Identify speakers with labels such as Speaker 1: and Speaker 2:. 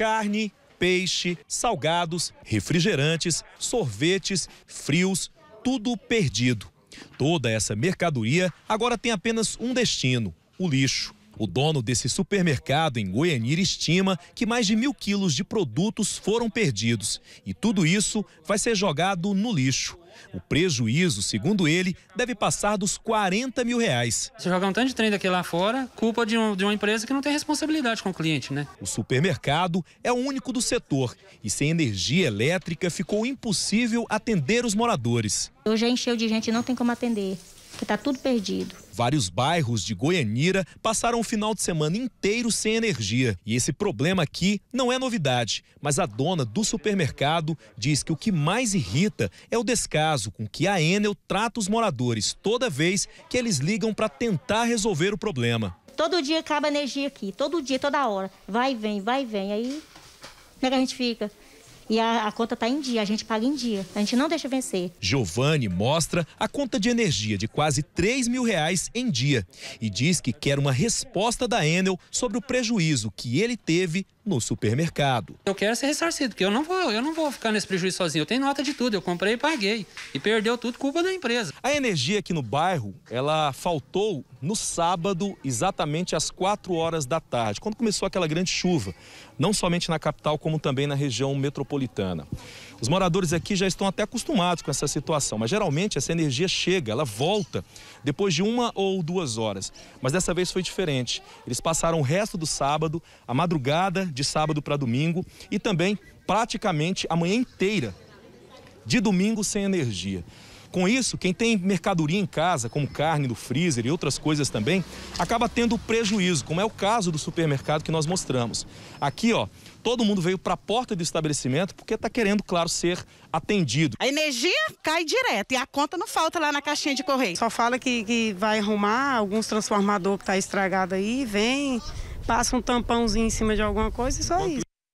Speaker 1: carne, peixe, salgados, refrigerantes, sorvetes, frios, tudo perdido. Toda essa mercadoria agora tem apenas um destino: o lixo. O dono desse supermercado em Goianira estima que mais de mil quilos de produtos foram perdidos e tudo isso vai ser jogado no lixo. O prejuízo, segundo ele, deve passar dos 40 mil reais. Você jogar um tanto de trem daqui lá fora, culpa de, um, de uma empresa que não tem responsabilidade com o cliente, né? O supermercado é o único do setor e sem energia elétrica ficou impossível atender os moradores.
Speaker 2: Hoje encheu de gente, não tem como atender que está tudo perdido.
Speaker 1: Vários bairros de Goianira passaram o final de semana inteiro sem energia. E esse problema aqui não é novidade, mas a dona do supermercado diz que o que mais irrita é o descaso com que a Enel trata os moradores toda vez que eles ligam para tentar resolver o problema.
Speaker 2: Todo dia acaba energia aqui, todo dia, toda hora. Vai e vem, vai e vem. Aí, como é que a gente fica? e a, a conta está em dia, a gente paga em dia, a gente não deixa vencer.
Speaker 1: Giovanni mostra a conta de energia de quase 3 mil reais em dia e diz que quer uma resposta da Enel sobre o prejuízo que ele teve no supermercado. Eu quero ser ressarcido, porque eu não vou, eu não vou ficar nesse prejuízo sozinho. Eu tenho nota de tudo, eu comprei e paguei. E perdeu tudo culpa da empresa. A energia aqui no bairro, ela faltou no sábado, exatamente às 4 horas da tarde, quando começou aquela grande chuva, não somente na capital, como também na região metropolitana metropolitana. Os moradores aqui já estão até acostumados com essa situação, mas geralmente essa energia chega, ela volta depois de uma ou duas horas. Mas dessa vez foi diferente. Eles passaram o resto do sábado, a madrugada de sábado para domingo e também praticamente a manhã inteira de domingo sem energia. Com isso, quem tem mercadoria em casa, como carne do freezer e outras coisas também, acaba tendo prejuízo, como é o caso do supermercado que nós mostramos. Aqui, ó, todo mundo veio para a porta do estabelecimento porque está querendo, claro, ser atendido. A energia cai direto e a conta não falta lá na caixinha de correio. Só fala que, que vai arrumar alguns transformador que está estragado aí, vem, passa um tampãozinho em cima de alguma coisa e só isso.